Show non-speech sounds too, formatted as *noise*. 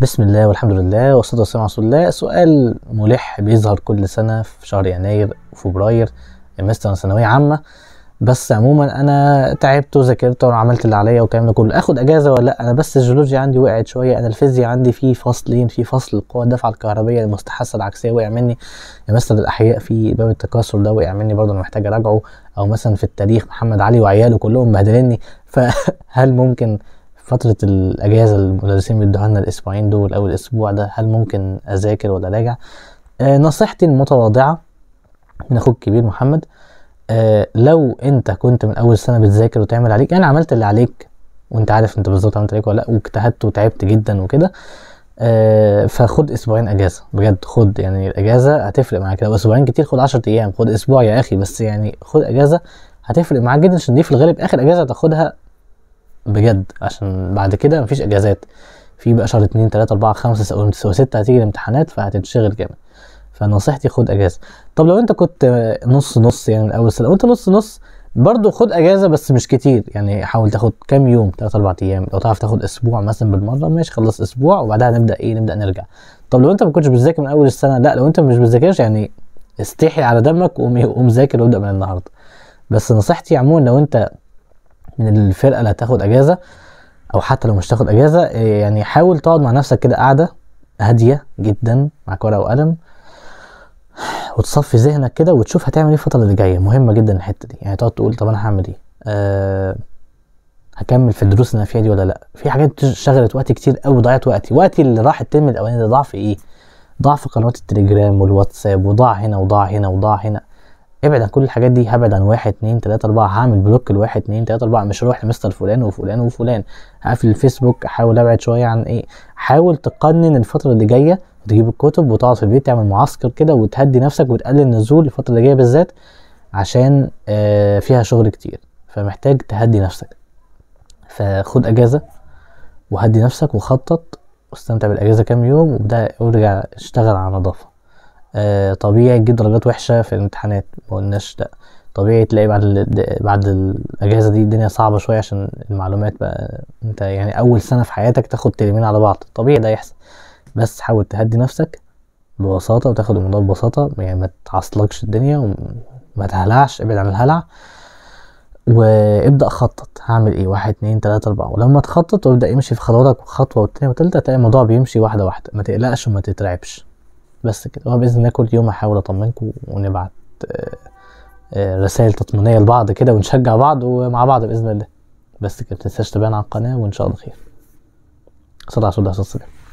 بسم الله والحمد لله والصلاة والسلام على رسول الله سؤال ملح بيظهر كل سنة في شهر يناير وفبراير مستر ثانوية عامة بس عموما انا تعبت وذاكرت وعملت اللي عليا والكلام ده كله اخد اجازه ولا لا انا بس الجيولوجيا عندي وقعت شويه انا الفيزياء عندي في فصلين في فصل القوى الدفعة الكهربيه المستحسه العكسيه وقع مني يا مثلا الاحياء في باب التكاثر ده وقع مني برضه انا محتاج اراجعه او مثلا في التاريخ محمد علي وعياله كلهم مبهدليني *laughs* فهل ممكن فترة الأجازة اللي المدرسين بيدوها لنا الأسبوعين دول أو الأسبوع ده هل ممكن أذاكر ولا راجع؟ آه نصيحتي المتواضعة من أخوك الكبير محمد آه لو أنت كنت من أول سنة بتذاكر وتعمل عليك أنا يعني عملت اللي عليك وأنت عارف أنت بالظبط عملت عليك ولا لأ واجتهدت وتعبت جدا وكده آه فخد اسبوعين اجازه بجد خد يعني الاجازه هتفرق معاك لو اسبوعين كتير خد 10 ايام خد اسبوع يا اخي بس يعني خد اجازه هتفرق معاك جدا عشان دي في الغالب اخر اجازه هتاخدها بجد عشان بعد كده مفيش اجازات في بقى شهر اتنين تلاتة اربعة خمسة 6 هتيجي الامتحانات فهتنشغل جامد فنصيحتي خد اجازه طب لو انت كنت نص نص يعني من اول سنه وانت نص نص برضه خد اجازه بس مش كتير يعني حاول تاخد كام يوم 3 4 ايام لو تعرف تاخد اسبوع مثلا بالمره ماشي خلص اسبوع وبعدها نبدا ايه نبدا نرجع طب لو انت ما كنتش بتذاكر من اول السنه لا لو انت مش بتذاكرش يعني استحي على دمك وقوم إيه؟ ذاكر وابدا من النهارده بس نصيحتي عموما لو انت من الفرقه اللي هتاخد اجازه او حتى لو مش تاخد اجازه إيه، يعني حاول تقعد مع نفسك كده قاعده هاديه جدا معاك ورقه وقلم وتصفي ذهنك كده وتشوف هتعمل ايه الفتره اللي جايه مهمه جدا الحته دي يعني تقعد تقول طب انا هعمل ايه أه هكمل في الدروس اللي انا فيها دي ولا لا في حاجات شغلت وقتي كتير قوي ضيعت وقتي وقتي اللي راح الترم الاولاني ده ضاع في ايه ضاع في قنوات التليجرام والواتساب وضاع هنا وضاع هنا وضاع هنا ابعد عن كل الحاجات دي هبعد عن واحد اتنين تلاته اربعه هعمل بلوك لواحد اتنين تلاته اربعه مش هروح لمستر فلان وفلان وفلان هقفل الفيسبوك احاول ابعد شويه عن ايه حاول تقنن الفتره اللي جايه وتجيب الكتب وتقعد في البيت تعمل معسكر كده وتهدي نفسك وتقلل النزول الفتره اللي جايه بالذات عشان آه فيها شغل كتير فمحتاج تهدي نفسك فخد اجازه وهدي نفسك وخطط واستمتع بالاجازه كام يوم وابدا ارجع اشتغل على نظافه آه، طبيعي تجيب درجات وحشه في الامتحانات ما قلناش لا طبيعي تلاقي بعد ال... بعد الاجازه دي الدنيا صعبه شويه عشان المعلومات بقى انت يعني اول سنه في حياتك تاخد تلمين على بعض طبيعي ده يحصل بس حاول تهدي نفسك ببساطه وتاخد الموضوع ببساطه يعني ما تعصلكش الدنيا وما تهلعش ابعد عن الهلع وابدا خطط هعمل ايه واحد اتنين تلاته اربعه ولما تخطط وابدا يمشي في خطواتك خطوه والتانيه والتالته هتلاقي الموضوع بيمشي واحده واحده ما تقلقش وما تترعبش بس كده وباذن باذن الله كل يوم هحاول اطمنكم ونبعت آه، آه، رسائل تطمينيه لبعض كده ونشجع بعض ومع بعض باذن الله بس كده متنساش تابعنا على القناه وان شاء الله خير صلى الله عليه وسلم